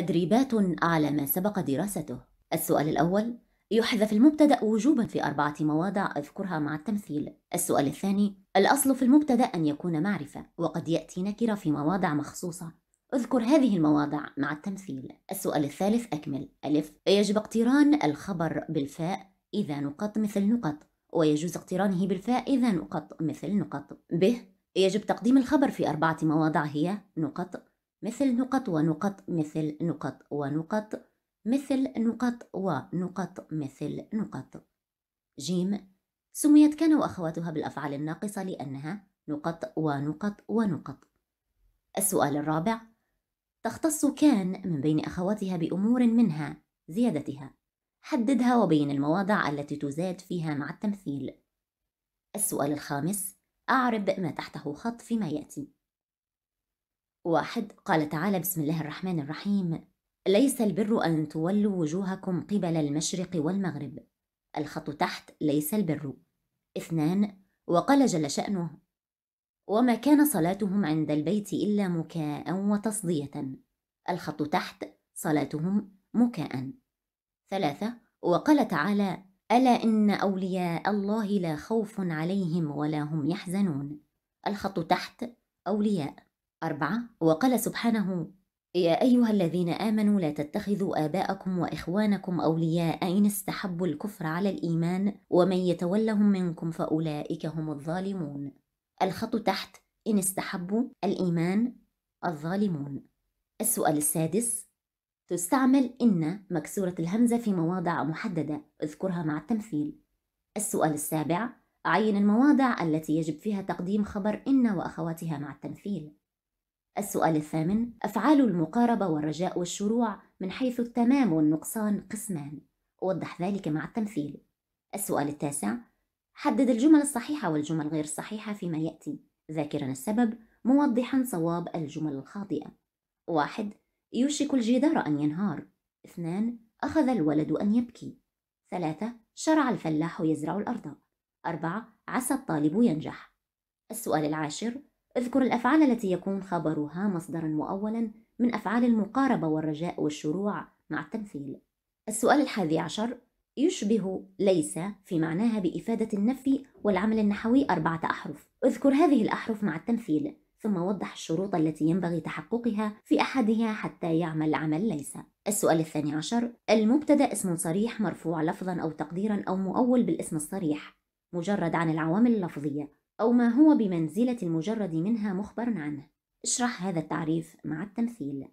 تدريبات على ما سبق دراسته السؤال الأول يحذف المبتدأ وجوبا في أربعة مواضع اذكرها مع التمثيل السؤال الثاني الأصل في المبتدأ أن يكون معرفة وقد يأتي نكرة في مواضع مخصوصة اذكر هذه المواضع مع التمثيل السؤال الثالث أكمل ألف يجب اقتران الخبر بالفاء إذا نقط مثل نقط ويجوز اقترانه بالفاء إذا نقط مثل نقط به يجب تقديم الخبر في أربعة مواضع هي نقط مثل نقط ونقط مثل نقط ونقط مثل نقط ونقط مثل نقط جيم سميت كان وأخواتها بالأفعال الناقصة لأنها نقط ونقط ونقط السؤال الرابع تختص كان من بين أخواتها بأمور منها زيادتها حددها وبين المواضع التي تزاد فيها مع التمثيل السؤال الخامس أعرب ما تحته خط فيما يأتي واحد قال تعالى بسم الله الرحمن الرحيم ليس البر أن تولوا وجوهكم قبل المشرق والمغرب الخط تحت ليس البر اثنان وقال جل شأنه وما كان صلاتهم عند البيت إلا مكاء وتصدية الخط تحت صلاتهم مكاء ثلاثة وقال تعالى ألا إن أولياء الله لا خوف عليهم ولا هم يحزنون الخط تحت أولياء أربعة وقال سبحانه يا أيها الذين آمنوا لا تتخذوا آباءكم وإخوانكم أولياء إن استحبوا الكفر على الإيمان ومن يتولهم منكم فأولئك هم الظالمون الخط تحت إن استحبوا الإيمان الظالمون السؤال السادس تستعمل إن مكسورة الهمزة في مواضع محددة اذكرها مع التمثيل السؤال السابع عين المواضع التي يجب فيها تقديم خبر إن وأخواتها مع التمثيل السؤال الثامن أفعال المقاربة والرجاء والشروع من حيث التمام والنقصان قسمان وضح ذلك مع التمثيل السؤال التاسع حدد الجمل الصحيحة والجمل غير الصحيحة فيما يأتي ذاكرا السبب موضحا صواب الجمل الخاطئة واحد يوشك الجدار أن ينهار اثنان أخذ الولد أن يبكي ثلاثة شرع الفلاح يزرع الأرض أربعة عسى الطالب ينجح السؤال العاشر اذكر الأفعال التي يكون خبرها مصدرا مؤولا من أفعال المقاربة والرجاء والشروع مع التمثيل السؤال الحادي عشر يشبه ليس في معناها بإفادة النفي والعمل النحوي أربعة أحرف اذكر هذه الأحرف مع التمثيل ثم وضح الشروط التي ينبغي تحققها في أحدها حتى يعمل عمل ليس السؤال الثاني عشر المبتدأ اسم صريح مرفوع لفظا أو تقديرا أو مؤول بالاسم الصريح مجرد عن العوامل اللفظية أو ما هو بمنزلة المجرد منها مخبر عنه اشرح هذا التعريف مع التمثيل